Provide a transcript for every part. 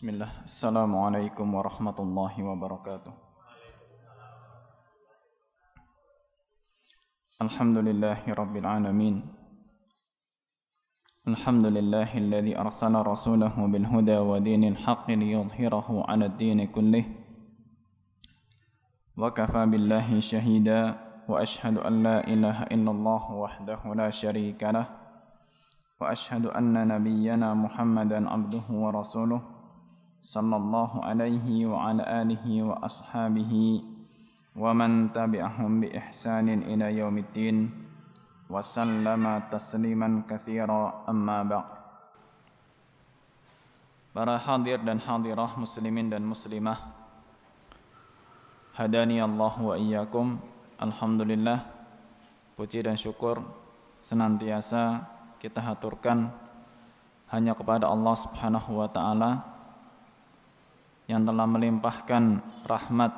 بسم الله السلام عليكم ورحمة الله وبركاته الحمد لله رب العالمين الحمد لله الذي أرسل رسوله بالهدى ودين الحق ليظهره على الدين كله وكفى بالله شهيدا وأشهد أن لا إله إلا الله وحده لا شريك له وأشهد أن نبينا محمدا عبده ورسوله صلى الله عليه وعلى آله وأصحابه ومن تبعهم بإحسان إلى يوم الدين وسلم تسليما كثيرا أما بعد Para hadir dan hadirah muslimin dan muslimah Hadani Allah wa iyyakum Alhamdulillah Puji dan syukur Senantiasa kita haturkan Hanya kepada Allah subhanahu wa ta'ala yang telah melimpahkan rahmat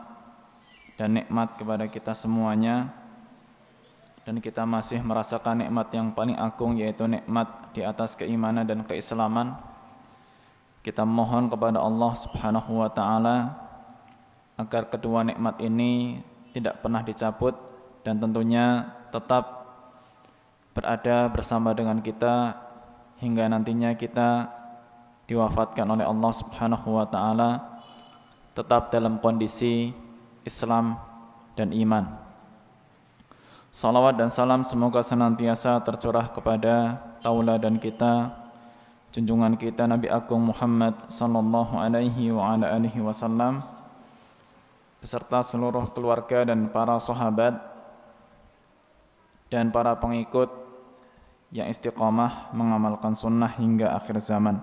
dan nikmat kepada kita semuanya dan kita masih merasakan nikmat yang paling agung yaitu nikmat di atas keimanan dan keislaman kita mohon kepada Allah Subhanahu wa taala agar kedua nikmat ini tidak pernah dicabut dan tentunya tetap berada bersama dengan kita hingga nantinya kita diwafatkan oleh Allah Subhanahu wa taala tetap dalam kondisi Islam dan iman. Salawat dan salam semoga senantiasa tercurah kepada Taula dan kita, junjungan kita Nabi Agung Muhammad sallallahu alaihi wa ala alihi wasallam beserta seluruh keluarga dan para sahabat dan para pengikut yang istiqomah mengamalkan sunnah hingga akhir zaman.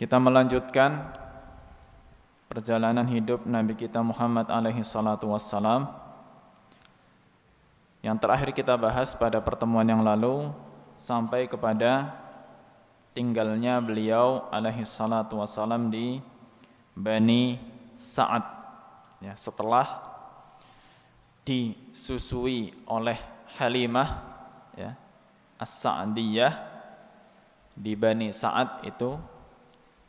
Kita melanjutkan perjalanan hidup Nabi kita Muhammad alaihi salatu wassalam yang terakhir kita bahas pada pertemuan yang lalu sampai kepada tinggalnya beliau alaihi salatu wassalam di Bani Sa'ad ya, setelah disusui oleh Halimah ya, As-Sa'diyah di Bani Sa'ad itu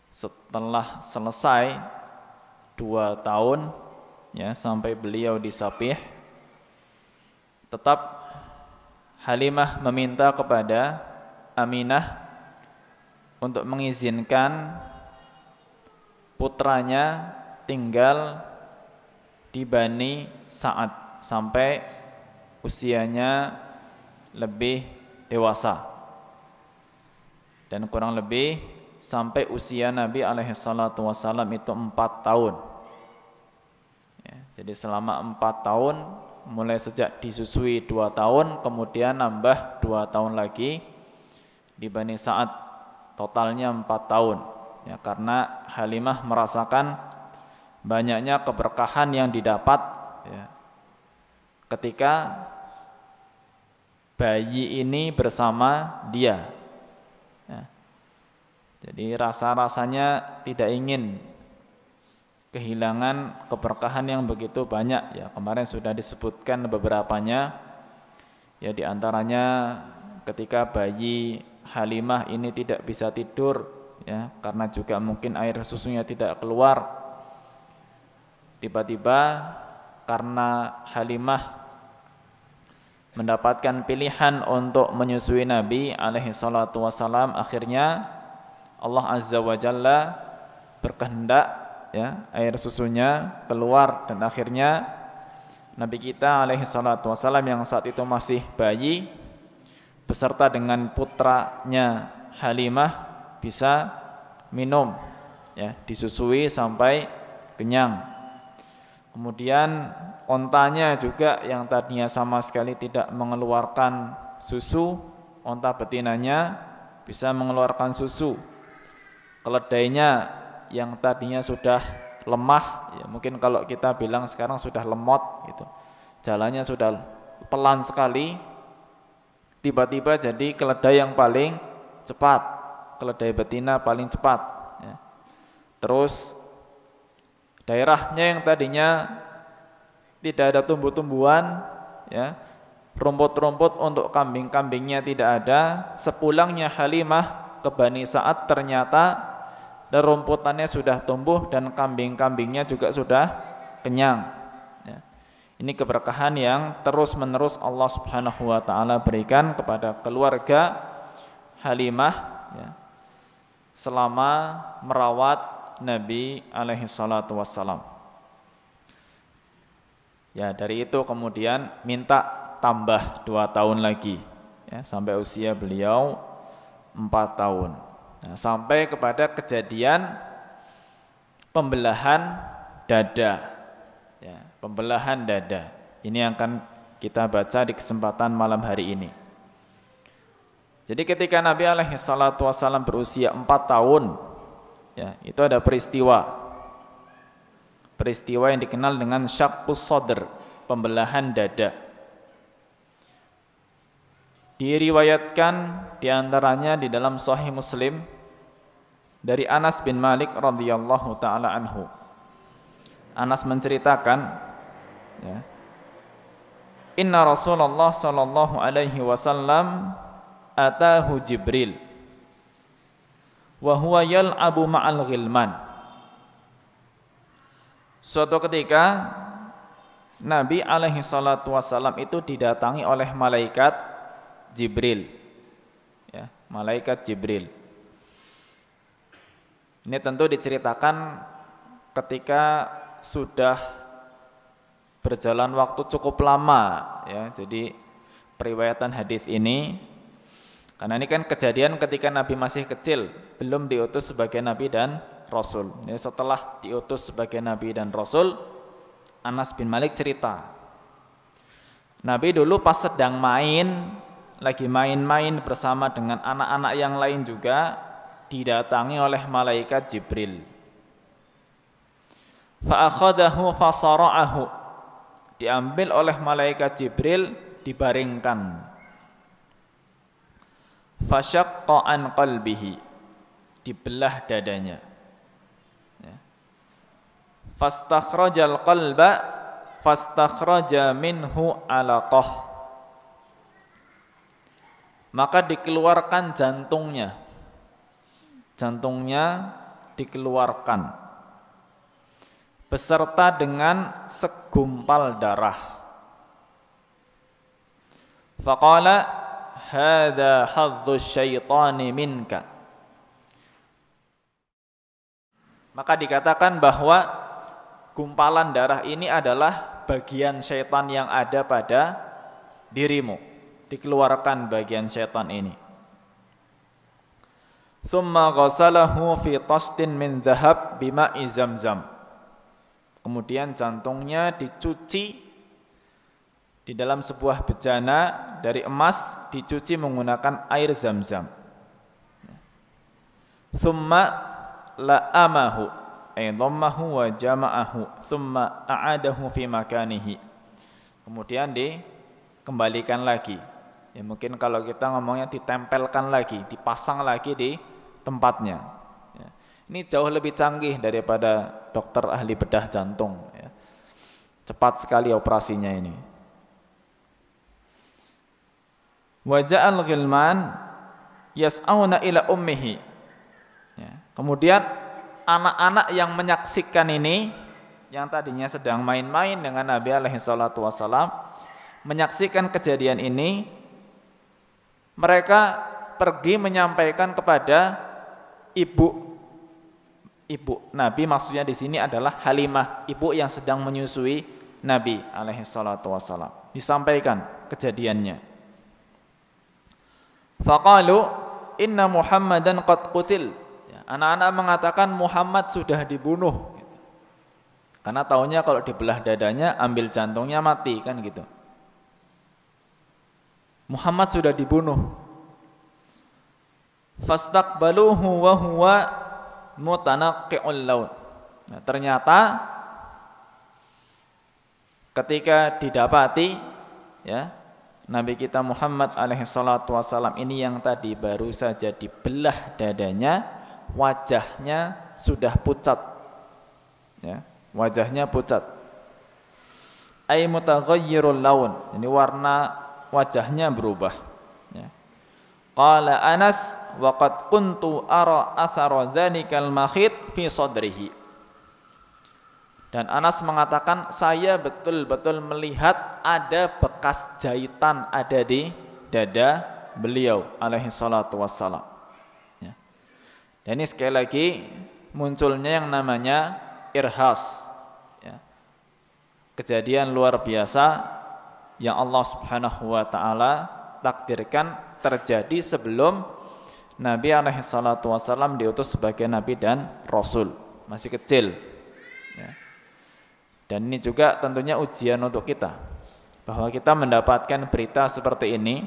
setelah selesai dua tahun ya sampai beliau disapih tetap Halimah meminta kepada Aminah untuk mengizinkan putranya tinggal di Bani Sa'ad sampai usianya lebih dewasa dan kurang lebih sampai usia Nabi alaihi salatu wasallam itu 4 tahun jadi selama empat tahun mulai sejak disusui dua tahun kemudian nambah dua tahun lagi dibanding saat totalnya empat tahun ya karena Halimah merasakan banyaknya keberkahan yang didapat ya, ketika bayi ini bersama dia ya. jadi rasa-rasanya tidak ingin kehilangan keberkahan yang begitu banyak ya kemarin sudah disebutkan beberapa beberapanya ya diantaranya ketika bayi Halimah ini tidak bisa tidur ya karena juga mungkin air susunya tidak keluar tiba-tiba karena Halimah mendapatkan pilihan untuk menyusui Nabi alaihi salatu wasalam akhirnya Allah azza wa jalla berkehendak ya air susunya keluar dan akhirnya Nabi kita alaihi salatu wasallam yang saat itu masih bayi beserta dengan putranya Halimah bisa minum ya disusui sampai kenyang kemudian ontanya juga yang tadinya sama sekali tidak mengeluarkan susu onta betinanya bisa mengeluarkan susu keledainya yang tadinya sudah lemah, ya mungkin kalau kita bilang sekarang sudah lemot gitu. Jalannya sudah pelan sekali, tiba-tiba jadi keledai yang paling cepat, keledai betina paling cepat. Ya. Terus daerahnya yang tadinya tidak ada tumbuh-tumbuhan, ya, rumput-rumput untuk kambing-kambingnya tidak ada. Sepulangnya Halimah ke Bani Sa'ad ternyata dan rumputannya sudah tumbuh dan kambing-kambingnya juga sudah kenyang. Ya. Ini keberkahan yang terus-menerus Allah Subhanahu wa taala berikan kepada keluarga Halimah ya, selama merawat Nabi alaihi salatu wassalam. Ya, dari itu kemudian minta tambah dua tahun lagi ya, sampai usia beliau empat tahun. Nah, sampai kepada kejadian pembelahan dada. Ya, pembelahan dada. Ini yang akan kita baca di kesempatan malam hari ini. Jadi ketika Nabi alaihi salatu wasallam berusia 4 tahun, ya, itu ada peristiwa. Peristiwa yang dikenal dengan syaqqus sadr, pembelahan dada diriwayatkan diantaranya di dalam Sahih Muslim dari Anas bin Malik radhiyallahu taala anhu. Anas menceritakan ya, Inna Rasulullah sallallahu alaihi wasallam atahu Jibril wa huwa yal'abu ma'al ghilman. Suatu ketika Nabi alaihi salatu wasallam itu didatangi oleh malaikat Jibril. Ya, malaikat Jibril. Ini tentu diceritakan ketika sudah berjalan waktu cukup lama ya. Jadi periwayatan hadis ini karena ini kan kejadian ketika Nabi masih kecil, belum diutus sebagai Nabi dan Rasul. Jadi ya, setelah diutus sebagai Nabi dan Rasul, Anas bin Malik cerita. Nabi dulu pas sedang main lagi main-main bersama dengan anak-anak yang lain juga didatangi oleh malaikat Jibril. Fa'akhadahu fasara'ahu. Diambil oleh malaikat Jibril, dibaringkan. Fashaqqa qalbihi. Dibelah dadanya. Ya. Fastakhrajal qalba fastakhraja minhu alaqah maka dikeluarkan jantungnya. Jantungnya dikeluarkan beserta dengan segumpal darah. Faqala hadza haddu syaitani minka. Maka dikatakan bahwa gumpalan darah ini adalah bagian syaitan yang ada pada dirimu dikeluarkan bagian setan ini. Thumma ghasalahu fi tastin min dhahab bima'i zamzam. Kemudian jantungnya dicuci di dalam sebuah bejana dari emas dicuci menggunakan air zam-zam. Thumma la'amahu amahu dhammahu wa jama'ahu thumma a'adahu fi makanihi. Kemudian dikembalikan lagi Ya mungkin kalau kita ngomongnya ditempelkan lagi, dipasang lagi di tempatnya. Ya. Ini jauh lebih canggih daripada dokter ahli bedah jantung. Ya. Cepat sekali operasinya ini. Wajah al-ghilman yas'auna ila ummihi. Ya. Kemudian anak-anak yang menyaksikan ini yang tadinya sedang main-main dengan Nabi alaihi salatu wasallam menyaksikan kejadian ini mereka pergi menyampaikan kepada ibu ibu Nabi maksudnya di sini adalah Halimah, ibu yang sedang menyusui Nabi alaihi salatu wasalam. Disampaikan kejadiannya. Faqalu inna Muhammadan qad qutil. Ya, anak-anak mengatakan Muhammad sudah dibunuh. Karena taunya kalau dibelah dadanya, ambil jantungnya mati kan gitu. Muhammad sudah dibunuh. Fastaqbaluhu wa huwa mutanaqqi'ul laun. Nah, ternyata ketika didapati ya Nabi kita Muhammad alaihissalam ini yang tadi baru saja dibelah dadanya, wajahnya sudah pucat. Ya, wajahnya pucat. Ay mutaghayyirul laun. Ini warna wajahnya berubah. Ya. Qala Anas waqad kuntu ara athara dzanikal makhit fi sadrihi. Dan Anas mengatakan saya betul-betul melihat ada bekas jahitan ada di dada beliau alaihi salatu wassalam. Ya. Dan ini sekali lagi munculnya yang namanya irhas. Ya. Kejadian luar biasa yang Allah Subhanahu wa taala takdirkan terjadi sebelum Nabi alaihi salatu wasallam diutus sebagai nabi dan rasul, masih kecil. Ya. Dan ini juga tentunya ujian untuk kita bahwa kita mendapatkan berita seperti ini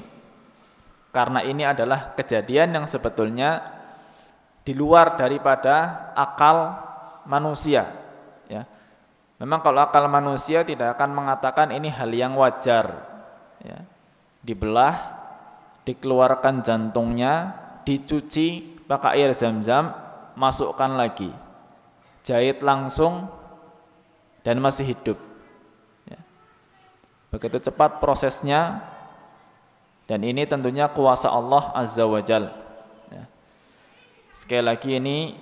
karena ini adalah kejadian yang sebetulnya di luar daripada akal manusia Memang kalau akal manusia tidak akan mengatakan ini hal yang wajar. Ya. Dibelah, dikeluarkan jantungnya, dicuci pakai air zam-zam, masukkan lagi. Jahit langsung dan masih hidup. Ya. Begitu cepat prosesnya dan ini tentunya kuasa Allah Azza wa Jal. Ya. Sekali lagi ini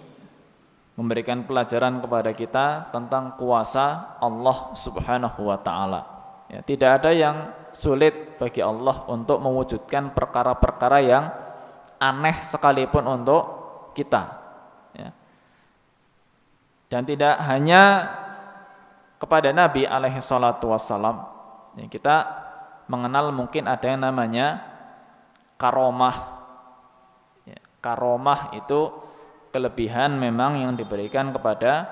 memberikan pelajaran kepada kita tentang kuasa Allah Subhanahu wa taala. Ya, tidak ada yang sulit bagi Allah untuk mewujudkan perkara-perkara yang aneh sekalipun untuk kita. Ya. Dan tidak hanya kepada Nabi alaihi salatu wassalam. Ya, kita mengenal mungkin ada yang namanya karomah. Ya, karomah itu kelebihan memang yang diberikan kepada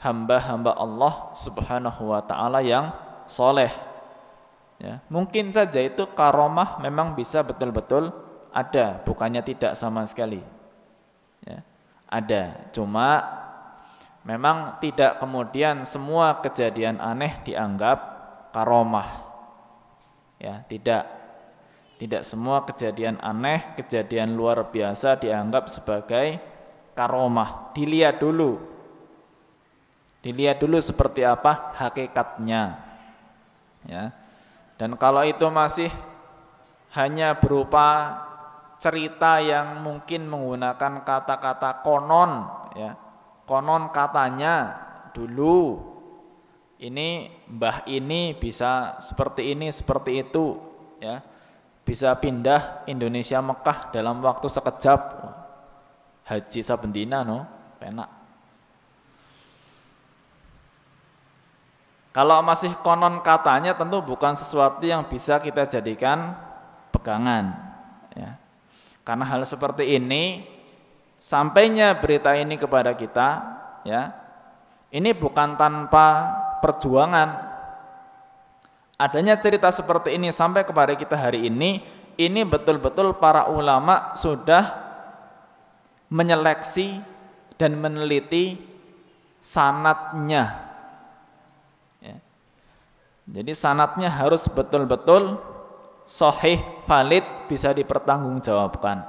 hamba-hamba Allah Subhanahu wa taala yang soleh ya, mungkin saja itu karomah memang bisa betul-betul ada bukannya tidak sama sekali ya, ada cuma memang tidak kemudian semua kejadian aneh dianggap karomah ya tidak tidak semua kejadian aneh kejadian luar biasa dianggap sebagai karomah. Dilihat dulu. Dilihat dulu seperti apa hakikatnya. Ya. Dan kalau itu masih hanya berupa cerita yang mungkin menggunakan kata-kata konon ya. Konon katanya dulu ini mbah ini bisa seperti ini seperti itu ya bisa pindah Indonesia Mekah dalam waktu sekejap haji saben no, penak. Kalau masih konon katanya tentu bukan sesuatu yang bisa kita jadikan pegangan. Ya. Karena hal seperti ini sampainya berita ini kepada kita, ya ini bukan tanpa perjuangan. Adanya cerita seperti ini sampai kepada kita hari ini, ini betul-betul para ulama sudah menyeleksi dan meneliti sanatnya. Ya. Jadi sanatnya harus betul-betul sohih, valid, bisa dipertanggungjawabkan.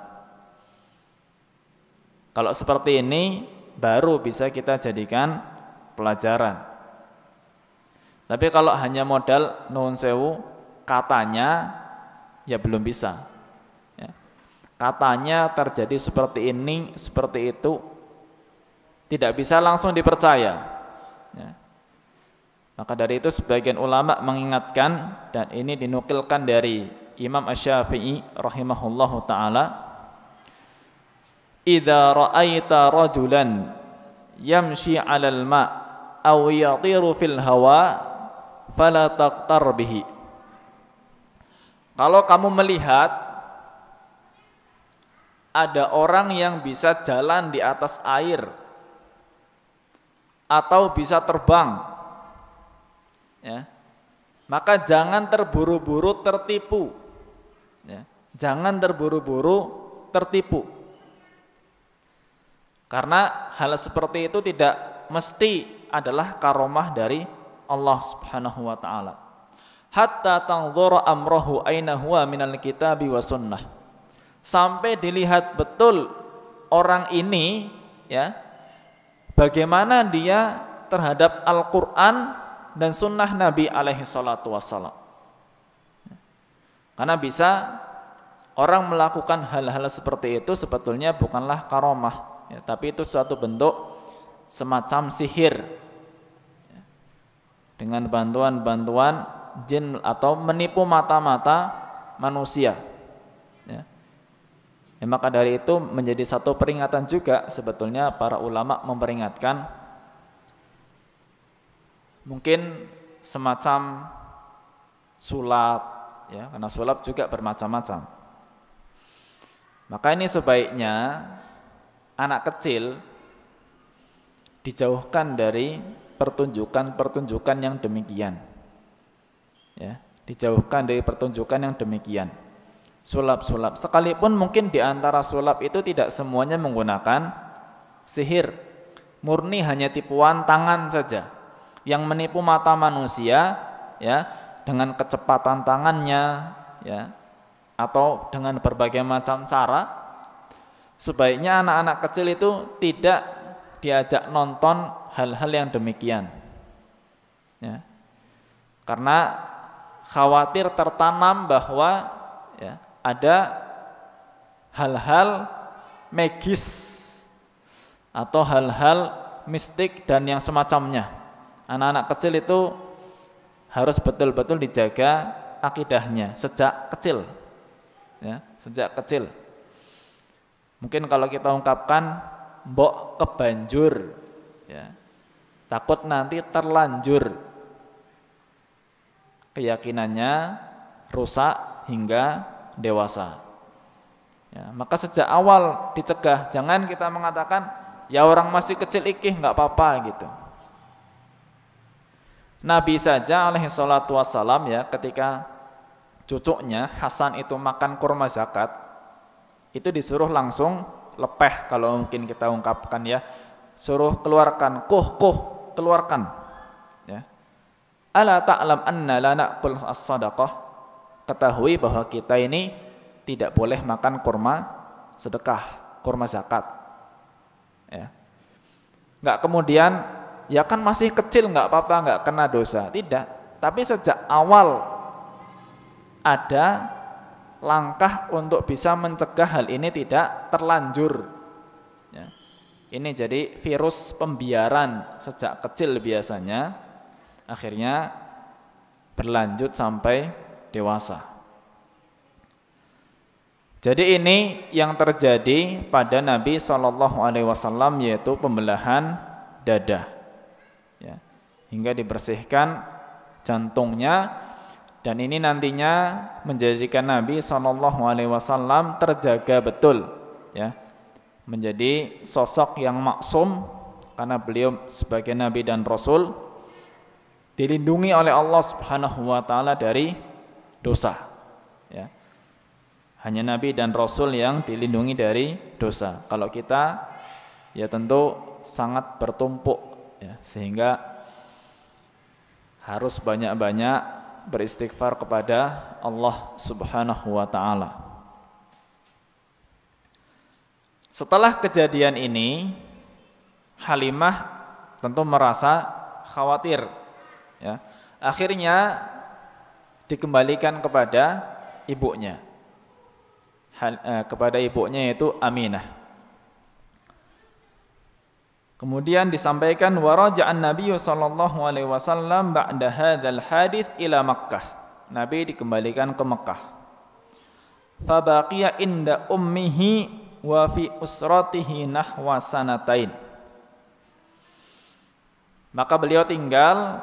Kalau seperti ini baru bisa kita jadikan pelajaran. Tapi kalau hanya modal nuhun sewu katanya ya belum bisa katanya terjadi seperti ini, seperti itu, tidak bisa langsung dipercaya. Ya. Maka dari itu sebagian ulama mengingatkan dan ini dinukilkan dari Imam ash syafii rahimahullahu taala, "Idza ra'aita rajulan yamshi 'alal ma' aw yatiru fil hawa fala taqtar Kalau kamu melihat ada orang yang bisa jalan di atas air atau bisa terbang. Ya. Maka jangan terburu-buru tertipu. Ya. Jangan terburu-buru tertipu. Karena hal seperti itu tidak mesti adalah karomah dari Allah Subhanahu wa taala. Hatta tanzura amrahu aina huwa minal kitabi wa sunnah sampai dilihat betul orang ini ya bagaimana dia terhadap Al-Qur'an dan sunnah Nabi alaihi salatu wasallam. Karena bisa orang melakukan hal-hal seperti itu sebetulnya bukanlah karomah ya, tapi itu suatu bentuk semacam sihir ya, dengan bantuan-bantuan jin atau menipu mata-mata manusia Ya, maka dari itu menjadi satu peringatan juga sebetulnya para ulama memperingatkan mungkin semacam sulap ya karena sulap juga bermacam-macam. Maka ini sebaiknya anak kecil dijauhkan dari pertunjukan-pertunjukan yang demikian. Ya, dijauhkan dari pertunjukan yang demikian sulap-sulap. Sekalipun mungkin di antara sulap itu tidak semuanya menggunakan sihir. Murni hanya tipuan tangan saja yang menipu mata manusia ya dengan kecepatan tangannya ya atau dengan berbagai macam cara sebaiknya anak-anak kecil itu tidak diajak nonton hal-hal yang demikian ya karena khawatir tertanam bahwa ya ada hal-hal magis atau hal-hal mistik dan yang semacamnya. Anak-anak kecil itu harus betul-betul dijaga akidahnya sejak kecil. Ya, sejak kecil. Mungkin kalau kita ungkapkan mbok kebanjur ya. Takut nanti terlanjur. Keyakinannya rusak hingga dewasa. Ya, maka sejak awal dicegah, jangan kita mengatakan ya orang masih kecil ikih nggak apa-apa gitu. Nabi saja alaihi salatu wassalam ya ketika cucunya Hasan itu makan kurma zakat itu disuruh langsung lepeh kalau mungkin kita ungkapkan ya suruh keluarkan kuh kuh keluarkan ya ala ta'lam anna la na'kul as-sadaqah ketahui bahwa kita ini tidak boleh makan kurma sedekah, kurma zakat. Ya. Nggak kemudian, ya kan masih kecil nggak apa-apa, nggak kena dosa. Tidak, tapi sejak awal ada langkah untuk bisa mencegah hal ini tidak terlanjur. Ya. Ini jadi virus pembiaran sejak kecil biasanya, akhirnya berlanjut sampai dewasa. Jadi ini yang terjadi pada Nabi Shallallahu Alaihi Wasallam yaitu pembelahan dada, ya. hingga dibersihkan jantungnya dan ini nantinya menjadikan Nabi Shallallahu Alaihi Wasallam terjaga betul, ya, menjadi sosok yang maksum karena beliau sebagai Nabi dan Rasul dilindungi oleh Allah Subhanahu Wa Taala dari dosa. Ya. Hanya Nabi dan Rasul yang dilindungi dari dosa. Kalau kita ya tentu sangat bertumpuk ya, sehingga harus banyak-banyak beristighfar kepada Allah Subhanahu wa taala. Setelah kejadian ini, Halimah tentu merasa khawatir. Ya. Akhirnya dikembalikan kepada ibunya. Hal, eh, kepada ibunya yaitu Aminah. Kemudian disampaikan waraja'an Nabi sallallahu alaihi wasallam ba'da hadzal hadits ila Makkah. Nabi dikembalikan ke Makkah Fabaqiya inda ummihi wa fi usratihi nahwa sanatain. Maka beliau tinggal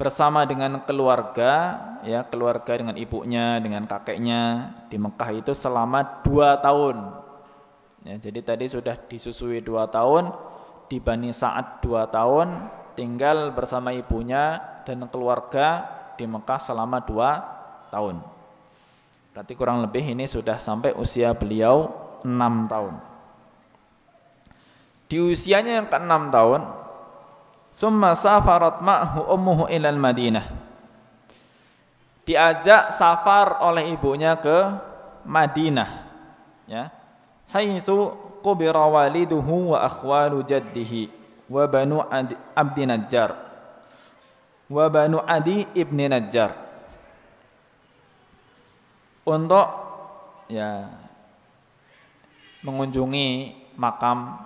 bersama dengan keluarga ya keluarga dengan ibunya dengan kakeknya di Mekah itu selama dua tahun ya, jadi tadi sudah disusui dua tahun di Bani Sa'ad dua tahun tinggal bersama ibunya dan keluarga di Mekah selama dua tahun berarti kurang lebih ini sudah sampai usia beliau enam tahun di usianya yang ke enam tahun Summa safarat ma'hu ummuhu ilal Madinah. Diajak safar oleh ibunya ke Madinah. Ya. Haitsu qubira waliduhu wa akhwalu jaddihi wa banu Abdi Najjar wa banu Adi ibni Najjar untuk ya mengunjungi makam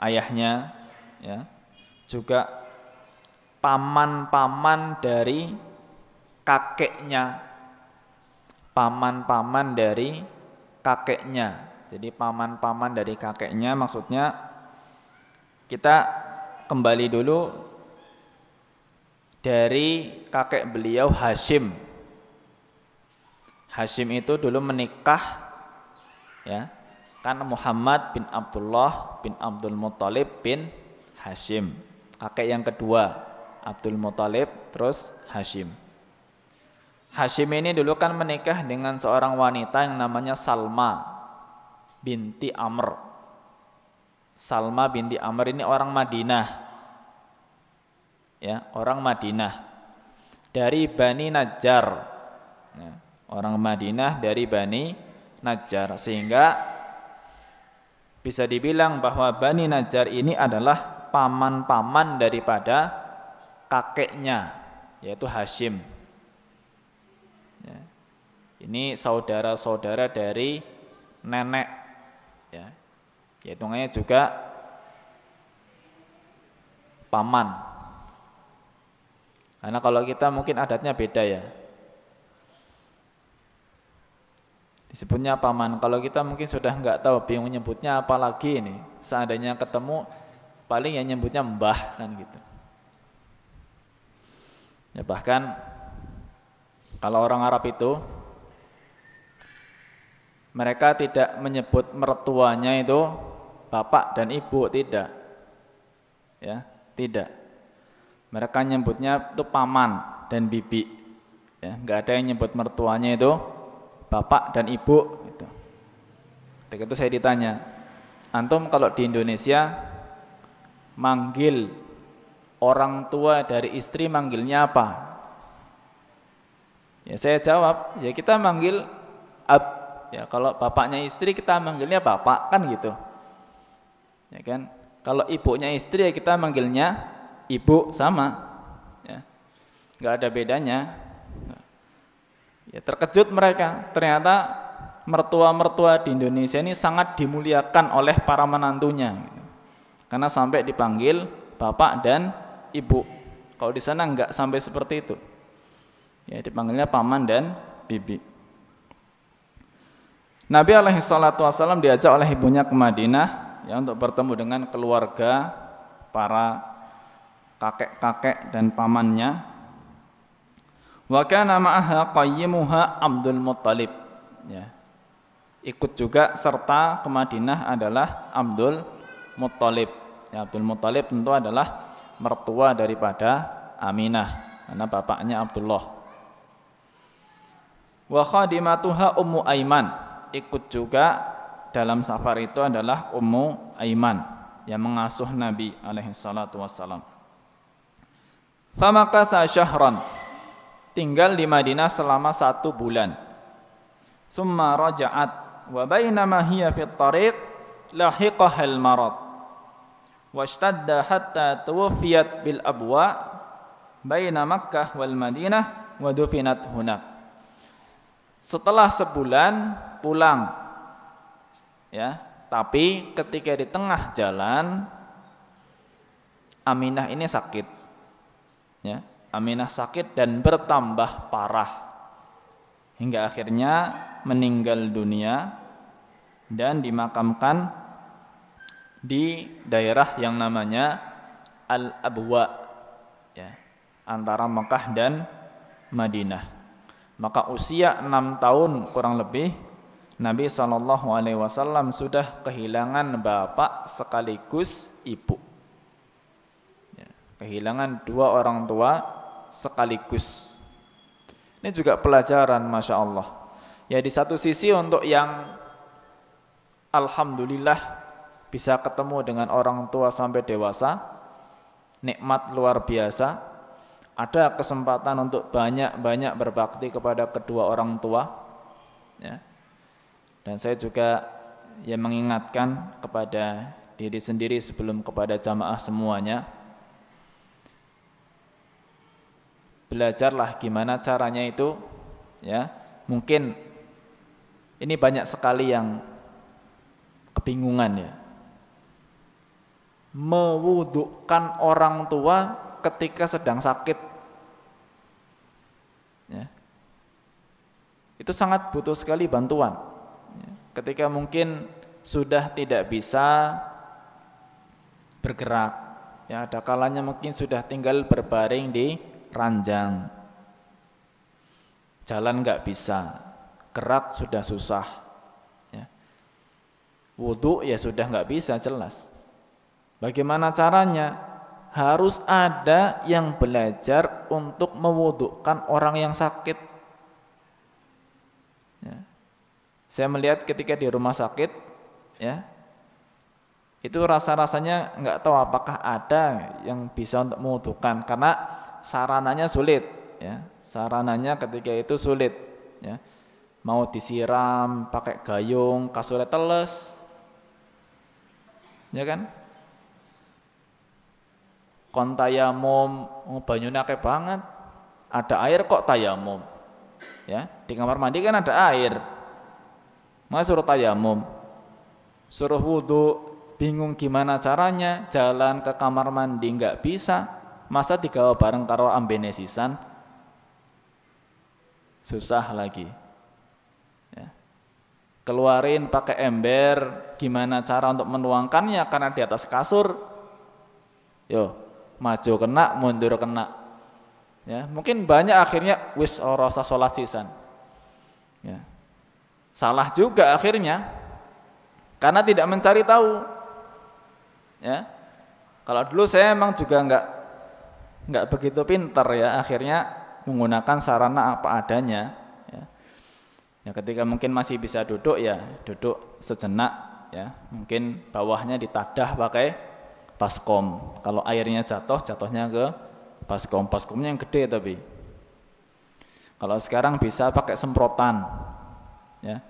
ayahnya ya juga paman-paman dari kakeknya paman-paman dari kakeknya jadi paman-paman dari kakeknya maksudnya kita kembali dulu dari kakek beliau Hashim. Hashim itu dulu menikah ya kan Muhammad bin Abdullah bin Abdul Muthalib bin Hashim kakek yang kedua Abdul Muthalib terus Hashim Hashim ini dulu kan menikah dengan seorang wanita yang namanya Salma binti Amr Salma binti Amr ini orang Madinah ya orang Madinah dari Bani Najjar ya, orang Madinah dari Bani Najjar sehingga bisa dibilang bahwa Bani Najjar ini adalah paman-paman daripada kakeknya yaitu Hashim. Ya. Ini saudara-saudara dari nenek. Ya. Hitungannya juga paman. Karena kalau kita mungkin adatnya beda ya. Disebutnya paman. Kalau kita mungkin sudah nggak tahu bingung nyebutnya apalagi ini. Seandainya ketemu paling yang nyebutnya mbah kan gitu ya bahkan kalau orang Arab itu mereka tidak menyebut mertuanya itu bapak dan ibu tidak ya tidak mereka nyebutnya itu paman dan bibi ya nggak ada yang nyebut mertuanya itu bapak dan ibu gitu. ketika itu saya ditanya antum kalau di Indonesia manggil orang tua dari istri manggilnya apa? Ya saya jawab, ya kita manggil ab. Ya kalau bapaknya istri kita manggilnya bapak kan gitu. Ya kan? Kalau ibunya istri ya kita manggilnya ibu sama. Ya. Gak ada bedanya. Ya terkejut mereka. Ternyata mertua-mertua di Indonesia ini sangat dimuliakan oleh para menantunya. Gitu. Karena sampai dipanggil bapak dan ibu. Kalau di sana enggak sampai seperti itu. Ya, dipanggilnya paman dan bibi. Nabi alaihi salatu wasallam diajak oleh ibunya ke Madinah ya untuk bertemu dengan keluarga para kakek-kakek dan pamannya. Wa kana ma'aha qayyimuha Abdul Muthalib. Ya. Ikut juga serta ke Madinah adalah Abdul Muthalib. Ya, Abdul Muthalib tentu adalah mertua daripada Aminah karena bapaknya Abdullah. Wa khadimatuha Ummu Aiman ikut juga dalam safar itu adalah Ummu Aiman yang mengasuh Nabi alaihi salatu wassalam. Famakatha syahran tinggal di Madinah selama satu bulan. Summa raja'at wa bainama hiya fit tariq lahiqahal marad washtadda hatta tuwfiyat bil abwa baina Makkah wal Madinah wa dufinat hunak. Setelah sebulan pulang. Ya, tapi ketika di tengah jalan Aminah ini sakit. Ya, Aminah sakit dan bertambah parah hingga akhirnya meninggal dunia dan dimakamkan di daerah yang namanya Al-Abwa ya, antara Mekah dan Madinah. Maka usia enam tahun kurang lebih Nabi Shallallahu Alaihi Wasallam sudah kehilangan bapak sekaligus ibu. Ya, kehilangan dua orang tua sekaligus. Ini juga pelajaran, masya Allah. Ya di satu sisi untuk yang alhamdulillah bisa ketemu dengan orang tua sampai dewasa, nikmat luar biasa, ada kesempatan untuk banyak-banyak berbakti kepada kedua orang tua. Ya. Dan saya juga ya mengingatkan kepada diri sendiri sebelum kepada jamaah semuanya, belajarlah gimana caranya itu, ya mungkin ini banyak sekali yang kebingungan ya mewudukkan orang tua ketika sedang sakit. Ya. Itu sangat butuh sekali bantuan. Ya. Ketika mungkin sudah tidak bisa bergerak, ya ada kalanya mungkin sudah tinggal berbaring di ranjang, jalan nggak bisa, gerak sudah susah. Ya. Wudhu ya sudah nggak bisa jelas Bagaimana caranya? Harus ada yang belajar untuk mewudukkan orang yang sakit. Ya. Saya melihat ketika di rumah sakit, ya, itu rasa-rasanya nggak tahu apakah ada yang bisa untuk mewudukkan karena sarananya sulit, ya, sarananya ketika itu sulit, ya, mau disiram pakai gayung, kasurnya teles, ya kan? kon tayamum oh, banyune akeh banget ada air kok tayamum ya di kamar mandi kan ada air mau suruh tayamum suruh wudhu bingung gimana caranya jalan ke kamar mandi nggak bisa masa digawa bareng karo ambene susah lagi ya. keluarin pakai ember gimana cara untuk menuangkannya karena di atas kasur yo maju kena mundur kena ya mungkin banyak akhirnya wis orosa usah salat sisan ya salah juga akhirnya karena tidak mencari tahu ya kalau dulu saya emang juga enggak enggak begitu pinter ya akhirnya menggunakan sarana apa adanya ya. ya ketika mungkin masih bisa duduk ya duduk sejenak ya mungkin bawahnya ditadah pakai paskom. Kalau airnya jatuh, jatuhnya ke paskom. Paskomnya yang gede tapi. Kalau sekarang bisa pakai semprotan. Ya.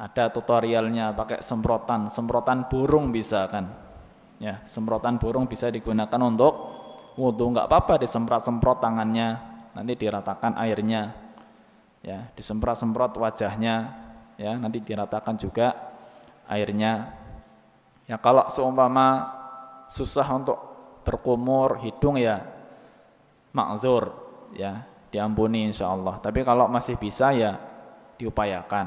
Ada tutorialnya pakai semprotan, semprotan burung bisa kan. Ya, semprotan burung bisa digunakan untuk wudhu. nggak apa-apa disemprot-semprot tangannya, nanti diratakan airnya. Ya, disemprot-semprot wajahnya, ya, nanti diratakan juga airnya. Ya kalau seumpama susah untuk berkumur hidung ya makzur ya diampuni insya Allah tapi kalau masih bisa ya diupayakan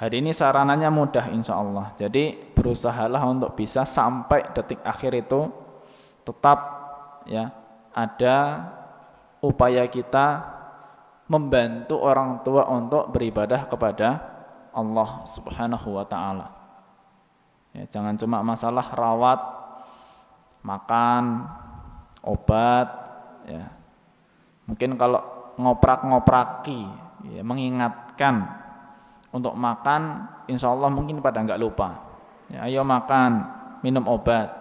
hari ini sarananya mudah insya Allah jadi berusahalah untuk bisa sampai detik akhir itu tetap ya ada upaya kita membantu orang tua untuk beribadah kepada Allah Subhanahu wa taala. Ya, jangan cuma masalah rawat, makan, obat, ya. Mungkin kalau ngoprak-ngopraki, ya, mengingatkan untuk makan, insya Allah mungkin pada nggak lupa. Ya, ayo makan, minum obat.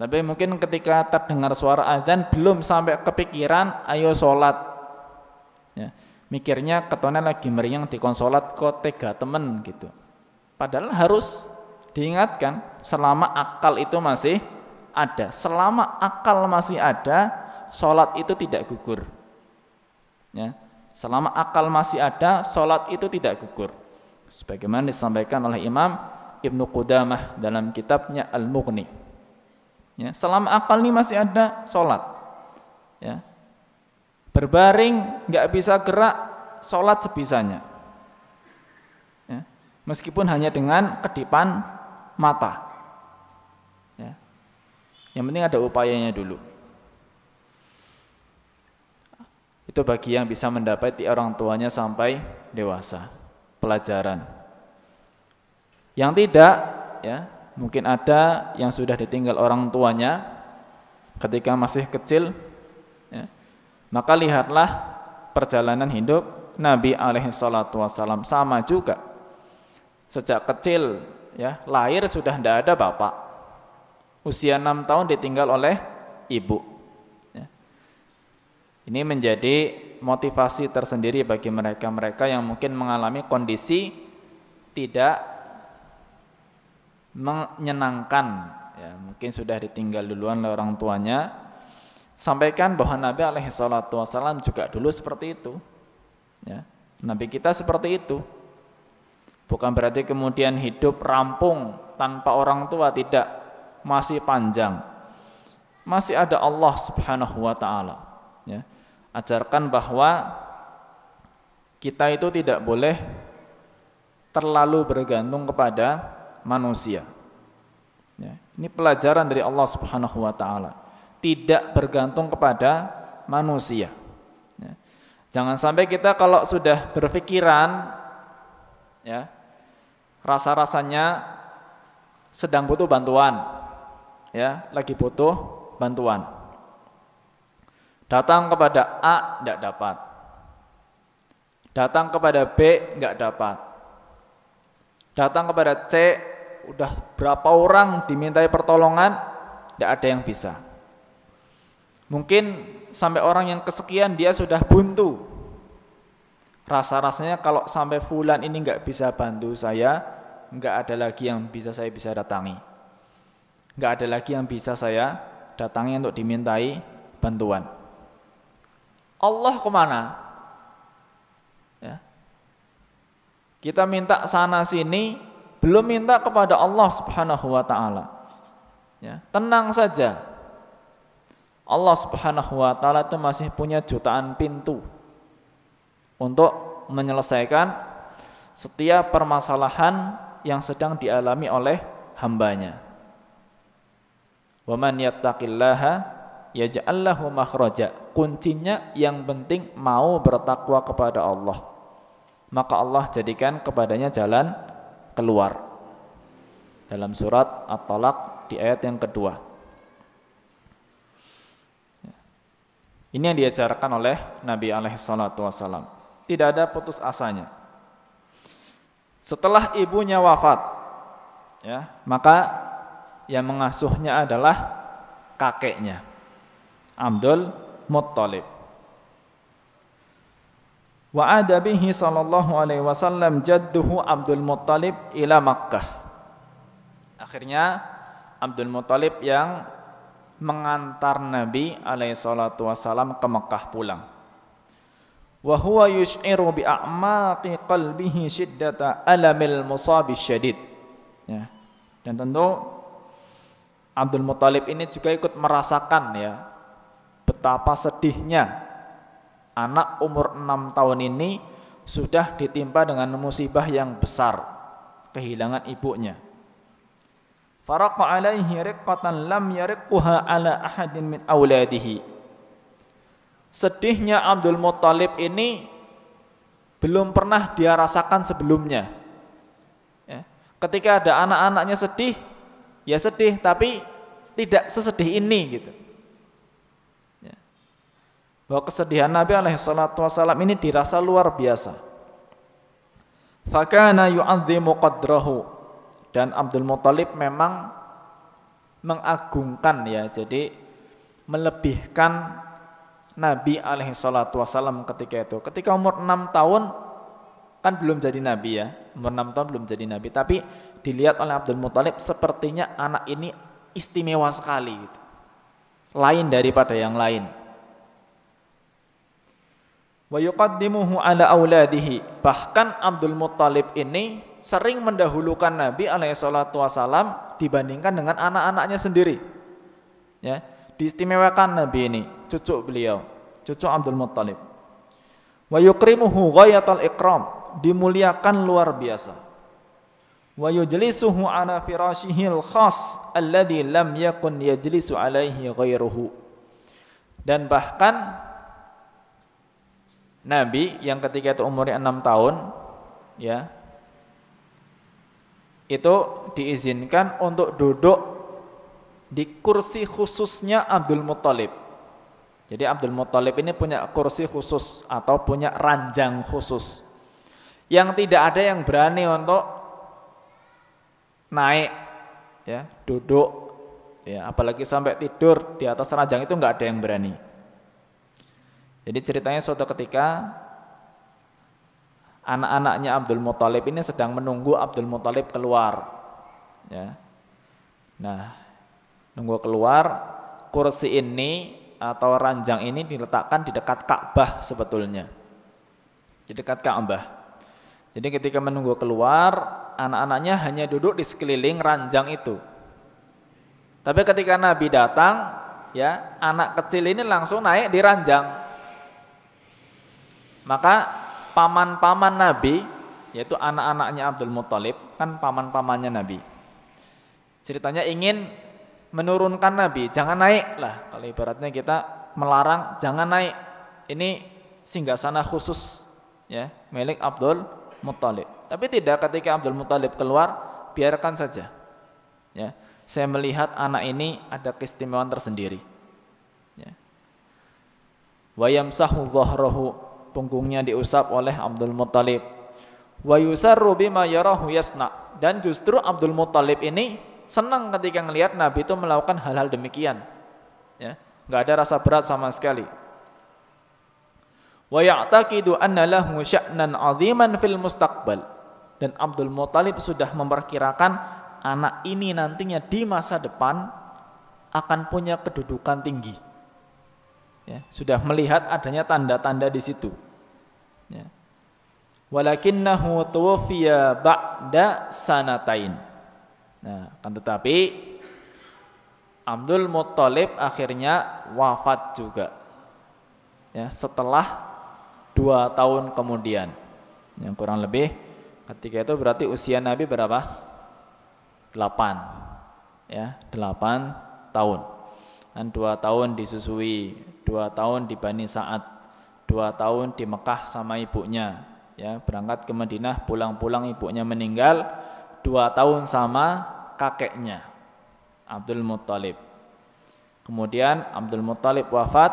Tapi mungkin ketika terdengar suara azan belum sampai kepikiran, ayo sholat. Ya, mikirnya ketonnya lagi meriang di konsolat kok tega temen gitu. Padahal harus Diingatkan, selama akal itu masih ada. Selama akal masih ada, sholat itu tidak gugur. Ya. Selama akal masih ada, sholat itu tidak gugur. Sebagaimana disampaikan oleh Imam Ibnu Qudamah dalam kitabnya al mukni Ya, selama akal ini masih ada, sholat. Ya. Berbaring, nggak bisa gerak, sholat sebisanya. Ya. Meskipun hanya dengan kedipan mata. Ya. Yang penting ada upayanya dulu. Itu bagi yang bisa mendapati orang tuanya sampai dewasa, pelajaran. Yang tidak, ya mungkin ada yang sudah ditinggal orang tuanya ketika masih kecil, ya, maka lihatlah perjalanan hidup Nabi Alaihissalam salatu sama juga. Sejak kecil ya lahir sudah tidak ada bapak usia enam tahun ditinggal oleh ibu ya. ini menjadi motivasi tersendiri bagi mereka-mereka yang mungkin mengalami kondisi tidak menyenangkan ya mungkin sudah ditinggal duluan oleh orang tuanya sampaikan bahwa Nabi alaihi juga dulu seperti itu ya Nabi kita seperti itu Bukan berarti kemudian hidup rampung tanpa orang tua tidak masih panjang. Masih ada Allah Subhanahu wa taala, ya. Ajarkan bahwa kita itu tidak boleh terlalu bergantung kepada manusia. Ya. Ini pelajaran dari Allah Subhanahu wa taala. Tidak bergantung kepada manusia. Ya. Jangan sampai kita kalau sudah berpikiran ya, rasa-rasanya sedang butuh bantuan. Ya, lagi butuh bantuan. Datang kepada A tidak dapat. Datang kepada B tidak dapat. Datang kepada C udah berapa orang dimintai pertolongan tidak ada yang bisa. Mungkin sampai orang yang kesekian dia sudah buntu Rasa-rasanya kalau sampai fulan ini nggak bisa bantu saya, nggak ada lagi yang bisa saya bisa datangi. Nggak ada lagi yang bisa saya datangi untuk dimintai bantuan. Allah kemana? Ya. Kita minta sana sini, belum minta kepada Allah Subhanahu Wa Taala. Ya, tenang saja. Allah Subhanahu Wa Taala itu masih punya jutaan pintu untuk menyelesaikan setiap permasalahan yang sedang dialami oleh hambanya. Waman yattaqillaha yaj'al makhraja. Kuncinya yang penting mau bertakwa kepada Allah. Maka Allah jadikan kepadanya jalan keluar. Dalam surat At-Talaq di ayat yang kedua. Ini yang diajarkan oleh Nabi alaihi salatu wasalam tidak ada putus asanya. Setelah ibunya wafat, ya, maka yang mengasuhnya adalah kakeknya, Abdul Muttalib. Wa adabihi sallallahu alaihi wasallam jadduhu Abdul Muttalib ila Makkah. Akhirnya Abdul Muttalib yang mengantar Nabi alaihi salatu wasallam ke Mekah pulang wa huwa yush'iru bi a'maqi qalbihi shiddata alamil musabi syadid ya dan tentu Abdul Muthalib ini juga ikut merasakan ya betapa sedihnya anak umur 6 tahun ini sudah ditimpa dengan musibah yang besar kehilangan ibunya faraqa alaihi riqqatan lam yariqquha ala ahadin min auladihi sedihnya Abdul Muthalib ini belum pernah dia rasakan sebelumnya. Ya. Ketika ada anak-anaknya sedih, ya sedih, tapi tidak sesedih ini gitu. Ya. Bahwa kesedihan Nabi Alaihissalam ini dirasa luar biasa. Fakana yu'adzimu qadrahu dan Abdul Muthalib memang mengagungkan ya, jadi melebihkan Nabi alaihi salatu wasallam ketika itu. Ketika umur 6 tahun kan belum jadi nabi ya. Umur 6 tahun belum jadi nabi, tapi dilihat oleh Abdul Muthalib sepertinya anak ini istimewa sekali gitu. Lain daripada yang lain. Wa yuqaddimuhu ala auladihi. Bahkan Abdul Muthalib ini sering mendahulukan Nabi alaihi salatu wasallam dibandingkan dengan anak-anaknya sendiri. Ya Diistimewakan Nabi ini, cucu beliau, cucu Abdul Muttalib. Wa yukrimuhu ghayatal ikram, dimuliakan luar biasa. Wa yujlisuhu ala firashihil khas alladhi lam yakun yajlisu alaihi ghayruhu. Dan bahkan Nabi yang ketika itu umurnya enam tahun ya itu diizinkan untuk duduk di kursi khususnya Abdul Muthalib. Jadi Abdul Muthalib ini punya kursi khusus atau punya ranjang khusus. Yang tidak ada yang berani untuk naik ya, duduk ya, apalagi sampai tidur di atas ranjang itu enggak ada yang berani. Jadi ceritanya suatu ketika anak-anaknya Abdul Muthalib ini sedang menunggu Abdul Muthalib keluar. Ya. Nah, nunggu keluar kursi ini atau ranjang ini diletakkan di dekat Ka'bah sebetulnya di dekat Ka'bah jadi ketika menunggu keluar anak-anaknya hanya duduk di sekeliling ranjang itu tapi ketika Nabi datang ya anak kecil ini langsung naik di ranjang maka paman-paman Nabi yaitu anak-anaknya Abdul Muthalib kan paman-pamannya Nabi ceritanya ingin menurunkan Nabi, jangan naik lah. Kalau ibaratnya kita melarang jangan naik. Ini singgah sana khusus ya milik Abdul Muttalib. Tapi tidak ketika Abdul Muttalib keluar, biarkan saja. Ya, saya melihat anak ini ada keistimewaan tersendiri. Ya. Wayamsahu dhahrahu, punggungnya diusap oleh Abdul Muttalib. Wa bima yarahu yasna. Dan justru Abdul Muttalib ini senang ketika melihat Nabi itu melakukan hal-hal demikian. Ya, nggak ada rasa berat sama sekali. Wa ya'taqidu anna lahu sya'nan 'aziman fil mustaqbal. Dan Abdul Muthalib sudah memperkirakan anak ini nantinya di masa depan akan punya kedudukan tinggi. Ya, sudah melihat adanya tanda-tanda di situ. Ya. Walakinnahu tuwfiya ba'da sanatain. Nah, kan tetapi Abdul Muttalib akhirnya wafat juga. Ya, setelah dua tahun kemudian. Yang kurang lebih ketika itu berarti usia Nabi berapa? 8. Ya, 8 tahun. Dan dua tahun disusui, dua tahun di Bani Sa'ad, dua tahun di Mekah sama ibunya. Ya, berangkat ke Madinah, pulang-pulang ibunya meninggal, dua tahun sama kakeknya Abdul Muttalib. Kemudian Abdul Muttalib wafat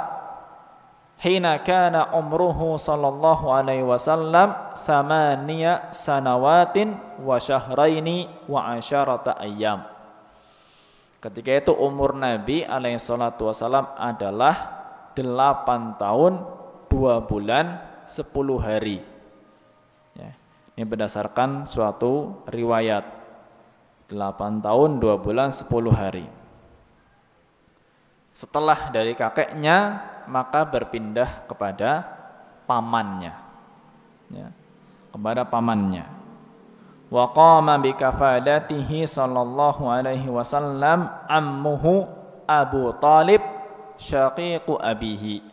hina kana umruhu sallallahu alaihi wasallam thamaniya sanawatin wa syahraini wa asyarata ayyam. Ketika itu umur Nabi alaihi salatu wasallam adalah 8 tahun 2 bulan 10 hari. Ya. Ini berdasarkan suatu riwayat 8 tahun 2 bulan 10 hari setelah dari kakeknya maka berpindah kepada pamannya ya, kepada pamannya wa qama bi kafadatihi sallallahu alaihi wasallam ammuhu Abu Talib syaqiqu abihi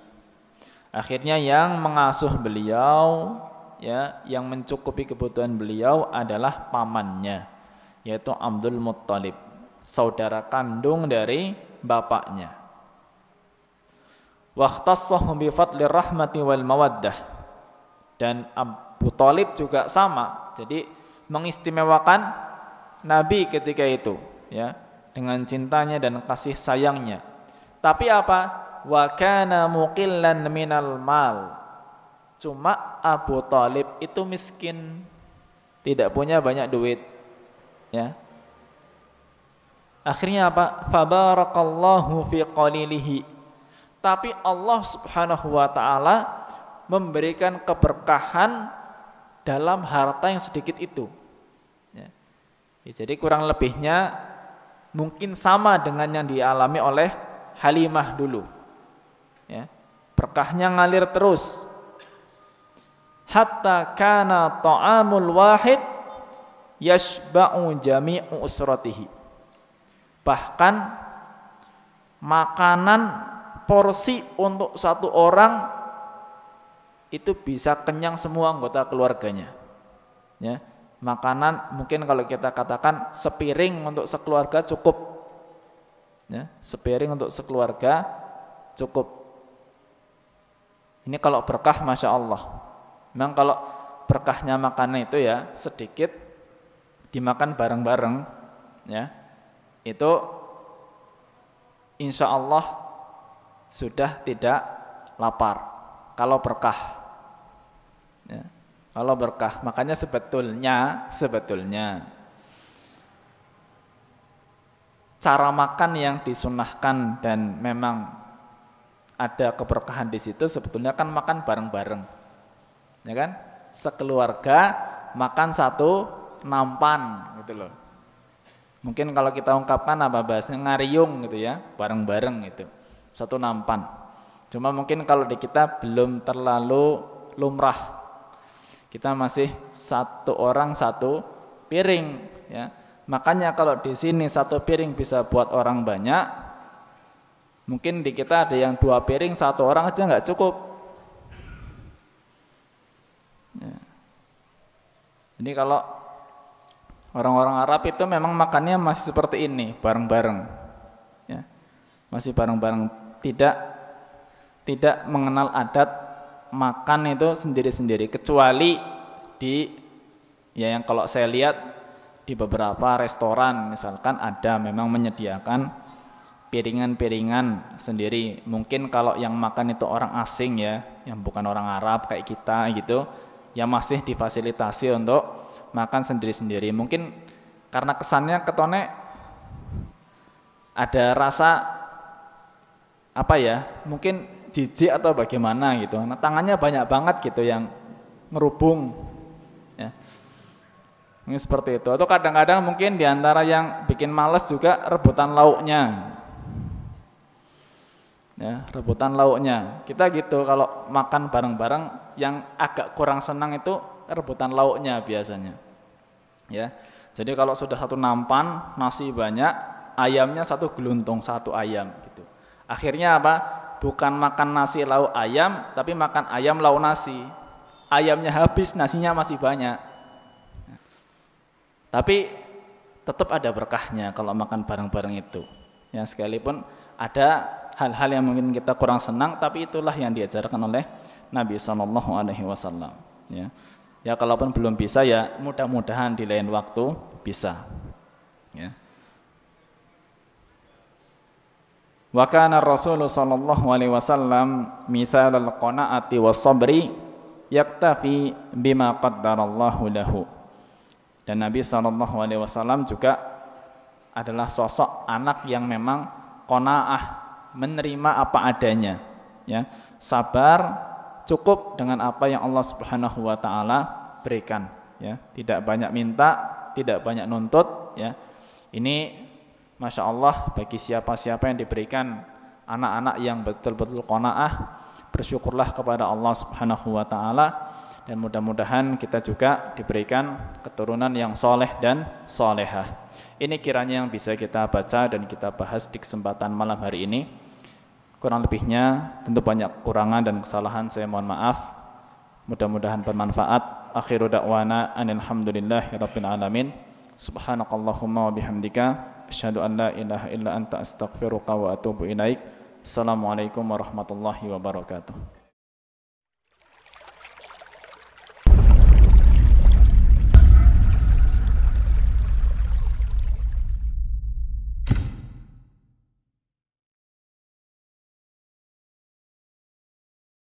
akhirnya yang mengasuh beliau ya yang mencukupi kebutuhan beliau adalah pamannya yaitu Abdul Muttalib saudara kandung dari bapaknya wahtassahu bi fadli rahmati wal mawaddah dan Abu Talib juga sama jadi mengistimewakan Nabi ketika itu ya dengan cintanya dan kasih sayangnya tapi apa wa kana muqillan minal mal cuma Abu Talib itu miskin tidak punya banyak duit ya akhirnya apa fabarakallahu fi qalilihi tapi Allah Subhanahu wa taala memberikan keberkahan dalam harta yang sedikit itu ya. Ya, jadi kurang lebihnya mungkin sama dengan yang dialami oleh Halimah dulu ya berkahnya ngalir terus hatta kana ta'amul wahid yashba'u jami'u usratihi. Bahkan makanan porsi untuk satu orang itu bisa kenyang semua anggota keluarganya. Ya, makanan mungkin kalau kita katakan sepiring untuk sekeluarga cukup. Ya, sepiring untuk sekeluarga cukup. Ini kalau berkah Masya Allah. Memang kalau berkahnya makanan itu ya sedikit dimakan bareng-bareng ya itu insya Allah sudah tidak lapar kalau berkah ya, kalau berkah makanya sebetulnya sebetulnya cara makan yang disunahkan dan memang ada keberkahan di situ sebetulnya kan makan bareng-bareng ya kan sekeluarga makan satu nampan gitu loh. Mungkin kalau kita ungkapkan apa bahasnya ngariung gitu ya, bareng-bareng gitu. Satu nampan. Cuma mungkin kalau di kita belum terlalu lumrah. Kita masih satu orang satu piring ya. Makanya kalau di sini satu piring bisa buat orang banyak, mungkin di kita ada yang dua piring satu orang aja nggak cukup. Ini ya. kalau Orang-orang Arab itu memang makannya masih seperti ini, bareng-bareng. Ya. Masih bareng-bareng, tidak tidak mengenal adat makan itu sendiri-sendiri kecuali di ya yang kalau saya lihat di beberapa restoran misalkan ada memang menyediakan piringan-piringan sendiri. Mungkin kalau yang makan itu orang asing ya, yang bukan orang Arab kayak kita gitu, ya masih difasilitasi untuk makan sendiri-sendiri. Mungkin karena kesannya ketone ada rasa apa ya? Mungkin jijik atau bagaimana gitu. Nah, tangannya banyak banget gitu yang merubung Ya. Mungkin seperti itu. Atau kadang-kadang mungkin diantara yang bikin males juga rebutan lauknya. Ya, rebutan lauknya. Kita gitu kalau makan bareng-bareng yang agak kurang senang itu rebutan lauknya biasanya. Ya. Jadi kalau sudah satu nampan, nasi banyak, ayamnya satu geluntung satu ayam gitu. Akhirnya apa? Bukan makan nasi lauk ayam, tapi makan ayam lauk nasi. Ayamnya habis, nasinya masih banyak. Tapi tetap ada berkahnya kalau makan bareng-bareng itu. Ya sekalipun ada hal-hal yang mungkin kita kurang senang, tapi itulah yang diajarkan oleh Nabi Shallallahu Alaihi Wasallam. Ya. Ya kalaupun belum bisa ya mudah-mudahan di lain waktu bisa. Ya. Wa kana Rasul sallallahu alaihi wasallam mithal al-qanaati was-sabri yaktafi bima qaddarallahu lahu. Dan Nabi sallallahu alaihi wasallam juga adalah sosok anak yang memang qanaah, menerima apa adanya, ya. Sabar cukup dengan apa yang Allah Subhanahu wa taala berikan ya. Tidak banyak minta, tidak banyak nuntut ya. Ini Masya Allah bagi siapa-siapa yang diberikan anak-anak yang betul-betul qanaah bersyukurlah kepada Allah Subhanahu wa taala dan mudah-mudahan kita juga diberikan keturunan yang soleh dan solehah. Ini kiranya yang bisa kita baca dan kita bahas di kesempatan malam hari ini. Kurang lebihnya tentu banyak kurangan dan kesalahan saya mohon maaf. Mudah-mudahan bermanfaat. Akhiru da'wana anilhamdulillahi rabbil alamin. Subhanakallahumma wa bihamdika asyhadu an la ilaha illa anta astaghfiruka wa atubu ilaik. Assalamualaikum warahmatullahi wabarakatuh.